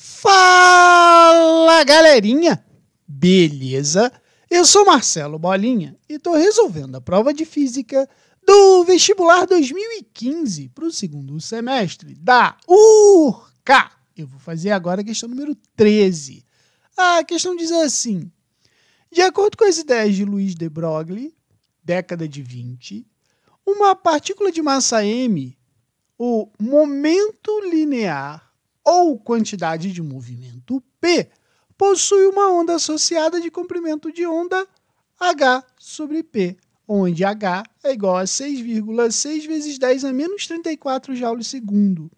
Fala galerinha, beleza? Eu sou Marcelo Bolinha e estou resolvendo a prova de física do vestibular 2015 para o segundo semestre da URK. Eu vou fazer agora a questão número 13. A questão diz assim: De acordo com as ideias de Luiz de Broglie, década de 20, uma partícula de massa m, o momento linear ou quantidade de movimento P, possui uma onda associada de comprimento de onda H sobre P, onde H é igual a 6,6 vezes 10 a menos 34 joules segundo.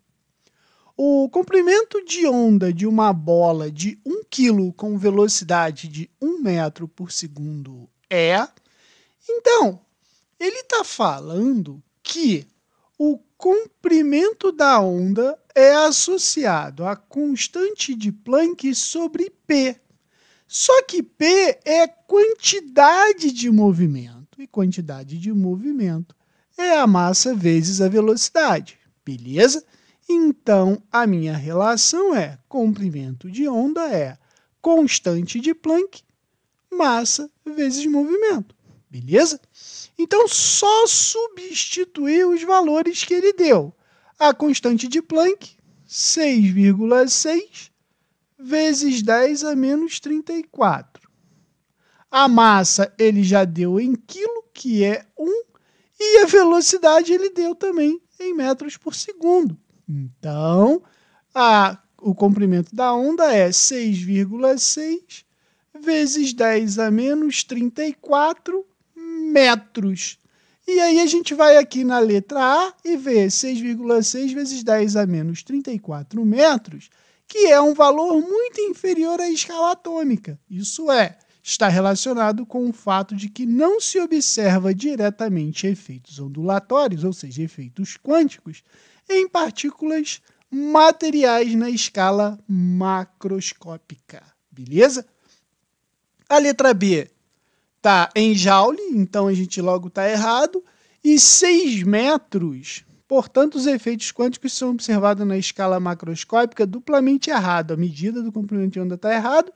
O comprimento de onda de uma bola de 1 kg com velocidade de 1 metro por segundo é. Então, ele está falando que o comprimento da onda é associado à constante de Planck sobre P. Só que P é quantidade de movimento, e quantidade de movimento é a massa vezes a velocidade, beleza? Então, a minha relação é comprimento de onda é constante de Planck, massa vezes movimento. Beleza? Então, só substituir os valores que ele deu. A constante de Planck, 6,6 vezes 10 a menos 34. A massa ele já deu em quilo, que é 1, e a velocidade ele deu também em metros por segundo. Então, a, o comprimento da onda é 6,6 vezes 10 a menos 34 metros. E aí a gente vai aqui na letra A e vê 6,6 vezes 10 a menos 34 metros, que é um valor muito inferior à escala atômica. Isso é, está relacionado com o fato de que não se observa diretamente efeitos ondulatórios, ou seja, efeitos quânticos, em partículas materiais na escala macroscópica. Beleza? A letra B tá em Joule, então a gente logo está errado, e 6 metros. Portanto, os efeitos quânticos são observados na escala macroscópica duplamente errado. A medida do comprimento de onda está errado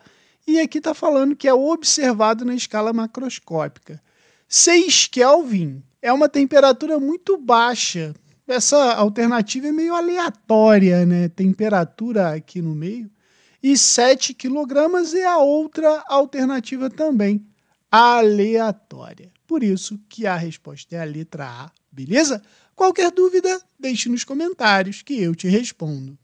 e aqui está falando que é observado na escala macroscópica. 6 Kelvin é uma temperatura muito baixa. Essa alternativa é meio aleatória, né? Temperatura aqui no meio. E 7 kg é a outra alternativa também aleatória. Por isso que a resposta é a letra A, beleza? Qualquer dúvida, deixe nos comentários que eu te respondo.